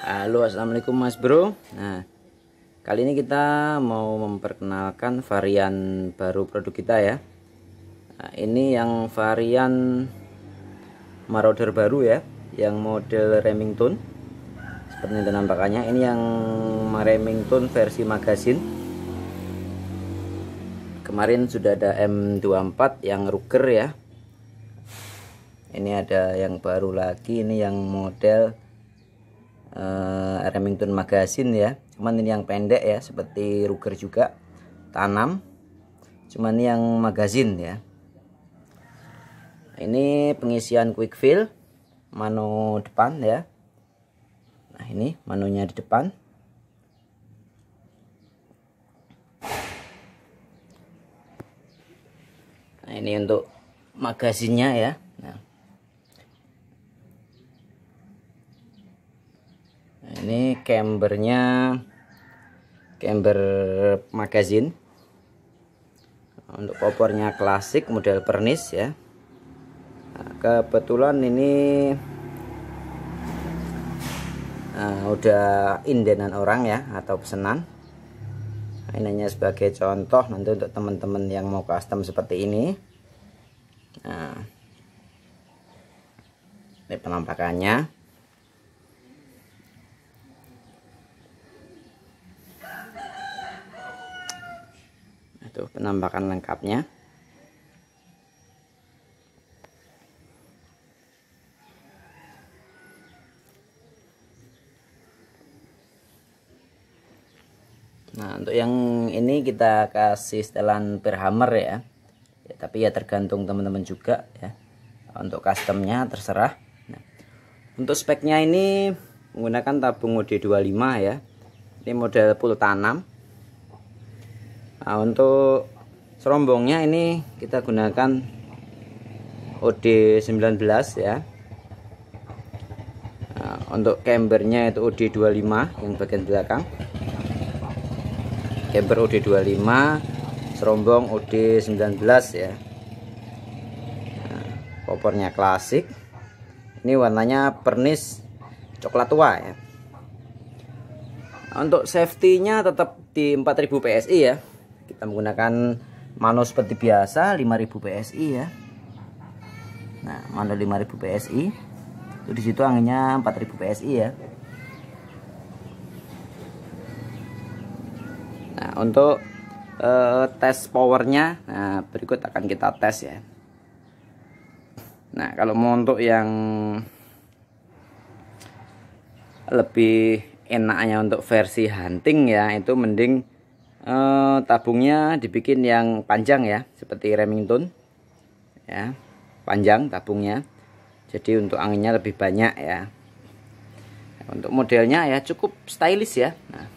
Halo assalamualaikum mas bro Nah kali ini kita mau memperkenalkan varian baru produk kita ya nah, Ini yang varian Marauder baru ya Yang model Remington Seperti ini nampakannya Ini yang Remington versi magasin Kemarin sudah ada M24 yang Ruger ya Ini ada yang baru lagi Ini yang model uh, Remington Magazine ya cuman ini yang pendek ya seperti Ruger juga tanam cuman ini yang magazine ya ini pengisian quick fill mano depan ya nah ini manonya di depan nah ini untuk magazinnya ya ini cambernya camber magazine untuk popornya klasik model pernis ya nah, kebetulan ini nah, udah indenan orang ya atau pesenan. nah, ini hanya sebagai contoh nanti untuk teman-teman yang mau custom seperti ini nah, ini penampakannya tuh gitu, penampakan lengkapnya Nah untuk yang ini kita kasih setelan per hammer ya. ya tapi ya tergantung teman-teman juga ya untuk customnya terserah nah, untuk speknya ini menggunakan tabung OD25 ya ini model puluh tanam nah untuk serombongnya ini kita gunakan OD19 ya nah, untuk cambernya itu OD25 yang bagian belakang camber OD25 serombong OD19 ya nah, kopernya klasik ini warnanya pernis coklat tua ya untuk safety nya tetap di 4000 PSI ya kita menggunakan mano seperti biasa 5000 PSI ya nah mano 5000 PSI itu disitu anginnya 4000 PSI ya nah untuk eh, tes powernya nah berikut akan kita tes ya nah kalau mau untuk yang lebih enaknya untuk versi hunting ya itu mending Eh, tabungnya dibikin yang panjang ya seperti Remington ya panjang tabungnya jadi untuk anginnya lebih banyak ya untuk modelnya ya cukup stylish ya nah,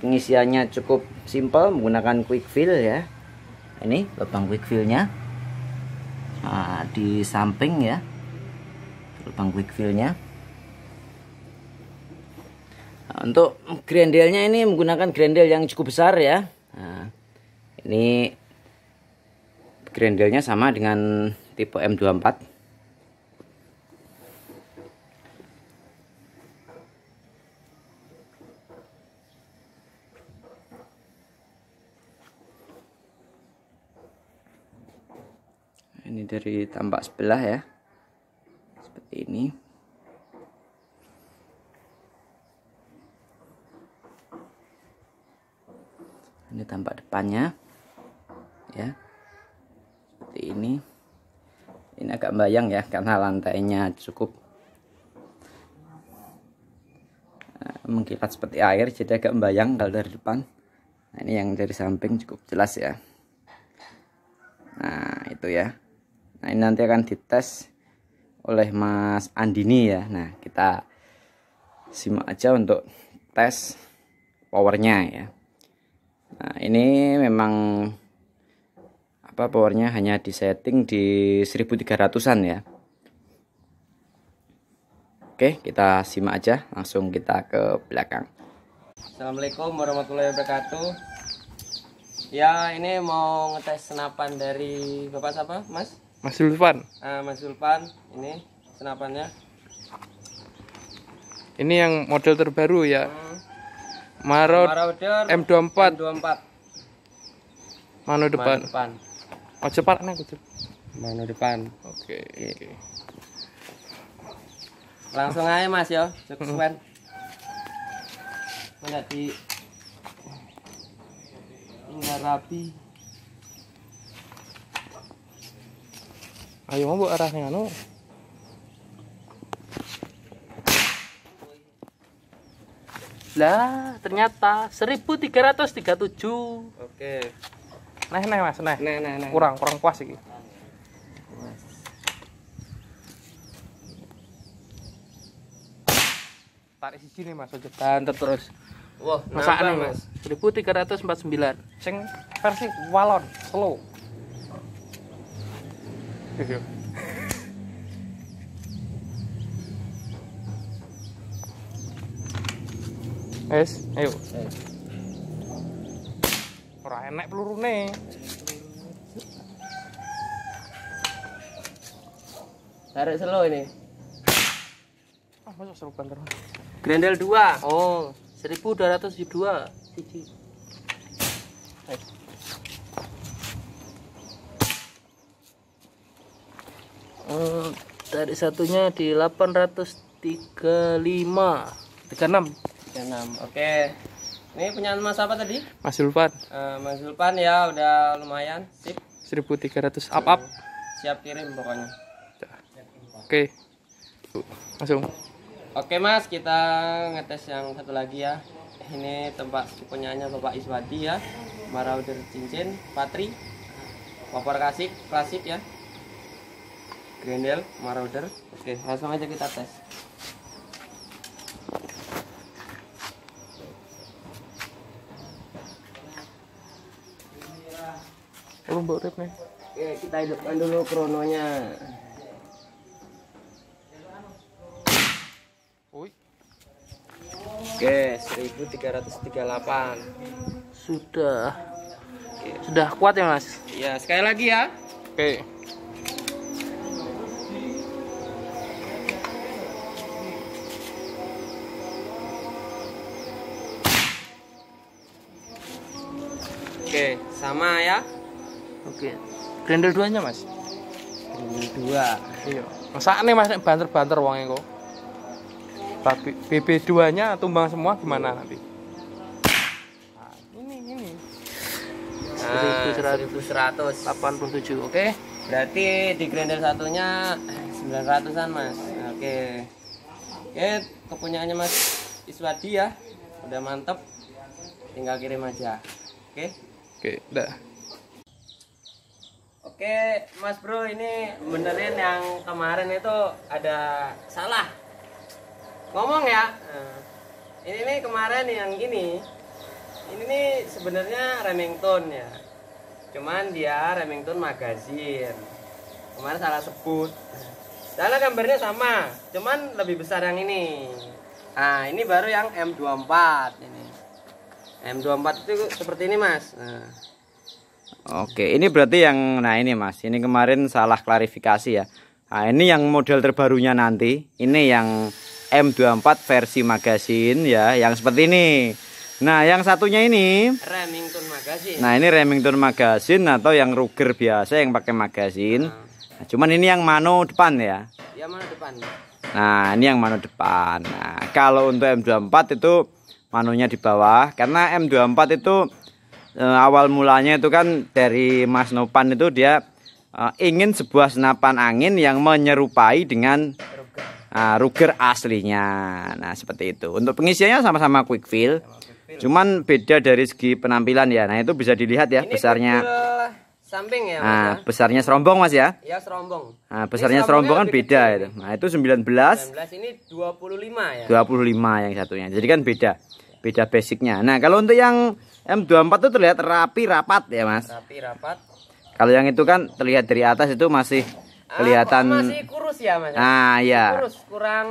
pengisiannya cukup simple menggunakan quick fill ya ini lubang quick fillnya nah, di samping ya lubang quick fillnya nya untuk grendelnya ini menggunakan grendel yang cukup besar ya nah, ini grendelnya sama dengan tipe M24 ini dari tampak sebelah ya depannya ya seperti ini ini agak bayang ya karena lantainya cukup eh, mengkilat seperti air jadi agak membayang kalau dari depan nah ini yang dari samping cukup jelas ya nah itu ya nah ini nanti akan dites oleh Mas Andini ya nah kita simak aja untuk tes powernya ya Nah, ini memang apa powernya hanya di setting di 1300-an ya. Oke, kita simak aja, langsung kita ke belakang. Assalamualaikum warahmatullahi wabarakatuh. Ya, ini mau ngetes senapan dari Bapak siapa, Mas? Mas Zulfan. Ah, Mas Zulfan, ini senapannya. Ini yang model terbaru ya. Hmm Marauder M24. M24. Mano depan. Mano depan. cepat, parkne kudu. Mano depan. Oke. Okay, iya. Okay. Langsung aja Mas ya, cek hmm. suwen. Menak di rapi. Ayo mau buat arahnya anu. No? lah ternyata 1337 oke nah nah mas nah nah nah, kurang kurang puas sih tarik siji nih mas ojo terus wah masakan nih mas 1349 sing versi walon slow Wes, ayo. Eh. Ora enek pelurune. Tarik selo ini. Ah, masuk selo banter. Grendel 2. Oh, 1202. siji. Oh, tarik satunya di 835 36 36 oke ini punya mas apa tadi mas Zulfan uh, mas Zulfan ya udah lumayan sip 1300 up up siap kirim pokoknya oke langsung oke mas kita ngetes yang satu lagi ya ini tempat punyanya Bapak Iswadi ya Marauder Cincin Patri Popor Klasik Klasik ya Grendel Marauder oke langsung aja kita tes Bang Mbok Rip nih? Oke, kita hidupkan dulu krononya. Oi. Oke, 1338. Sudah. Oke. Sudah kuat ya, Mas? Iya, sekali lagi ya. Oke. Oke, sama ya. Oke. Grendel 2 nya, Mas. Grendel dua. Iya. nih Mas banter-banter uangnya kok. Tapi BB2-nya tumbang semua gimana nanti? Nah, ini ini. delapan puluh tujuh. Oke. Berarti di grendel satunya sembilan ratusan Mas. Oke. Oke, kepunyaannya Mas Iswadi ya. Udah mantep. Tinggal kirim aja. Oke. Oke, udah. Oke, Mas Bro, ini benerin yang kemarin itu ada salah. Ngomong ya. Nah, ini nih kemarin yang gini. Ini nih sebenarnya Remington ya. Cuman dia Remington magazin. Kemarin salah sebut. Salah gambarnya sama, cuman lebih besar yang ini. Nah, ini baru yang M24 ini. M24 itu seperti ini, Mas. Nah Oke, ini berarti yang nah ini Mas, ini kemarin salah klarifikasi ya. Nah, ini yang model terbarunya nanti. Ini yang M24 versi magazine ya, yang seperti ini. Nah, yang satunya ini Remington magazine. Nah, ini Remington magazine atau yang Ruger biasa yang pakai magazine. Nah, nah cuman ini yang mano depan ya. Ya mano depan. Nah, ini yang mano depan. Nah, kalau untuk M24 itu manonya di bawah karena M24 itu uh, awal mulanya itu kan dari Mas Nopan itu dia uh, ingin sebuah senapan angin yang menyerupai dengan uh, Ruger aslinya. Nah, seperti itu. Untuk pengisiannya sama-sama quick fill. Cuman beda dari segi penampilan ya. Nah, itu bisa dilihat ya Ini besarnya. Samping ya, Mas. Nah, besarnya serombong, Mas ya? ya serombong. Nah, besarnya serombong kan beda kecil, itu. Nah, itu 19. 19 ini 25 ya. 25 yang satunya. Jadi kan beda. Beda basicnya. Nah, kalau untuk yang M24 itu terlihat rapi rapat ya mas rapi rapat kalau yang itu kan terlihat dari atas itu masih ah, kelihatan ah, masih kurus ya mas ah iya kurus kurang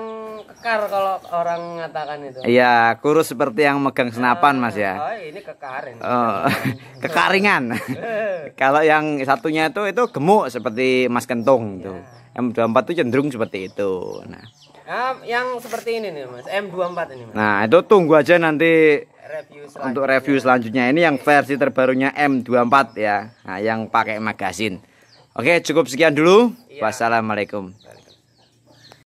kekar kalau orang mengatakan itu iya kurus seperti yang megang ah, senapan mas ya oh ini kekar ini. Oh, kekaringan eh. kalau yang satunya itu itu gemuk seperti mas kentung ya. tuh iya. M24 itu cenderung seperti itu nah Nah, yang seperti ini nih Mas, M24 ini Mas. Nah, itu tunggu aja nanti review untuk review selanjutnya. Ini yang versi terbarunya M24 ya. Nah, yang pakai magazine Oke, cukup sekian dulu. ya. Wassalamualaikum.